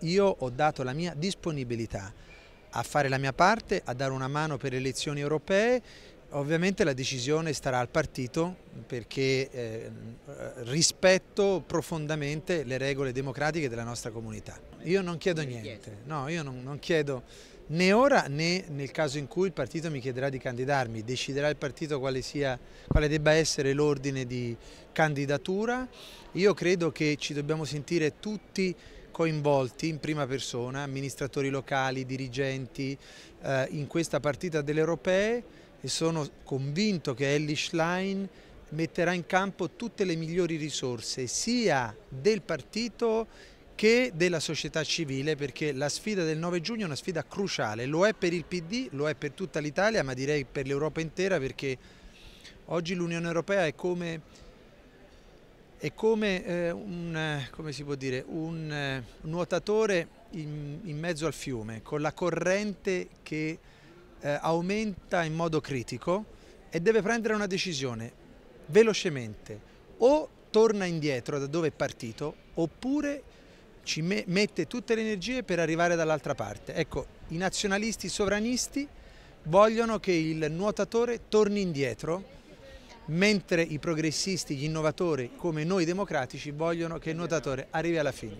io ho dato la mia disponibilità a fare la mia parte, a dare una mano per le elezioni europee. Ovviamente la decisione starà al partito perché eh, rispetto profondamente le regole democratiche della nostra comunità. Io non chiedo niente, no, io non, non chiedo né ora né nel caso in cui il partito mi chiederà di candidarmi, deciderà il partito quale, sia, quale debba essere l'ordine di candidatura. Io credo che ci dobbiamo sentire tutti coinvolti in prima persona, amministratori locali, dirigenti, eh, in questa partita delle europee e sono convinto che Ellie Schlein metterà in campo tutte le migliori risorse sia del partito che della società civile perché la sfida del 9 giugno è una sfida cruciale, lo è per il PD, lo è per tutta l'Italia ma direi per l'Europa intera perché oggi l'Unione Europea è come è come, eh, un, eh, come dire, un eh, nuotatore in, in, mezzo al fiume con la corrente che eh, aumenta in modo critico e deve prendere una decisione velocemente o torna indietro da dove è partito oppure ci me mette tutte le energie per arrivare dall'altra parte. Ecco, i nazionalisti sovranisti vogliono che il nuotatore torni indietro mentre i progressisti, gli innovatori come noi democratici vogliono che il nuotatore arrivi alla fine.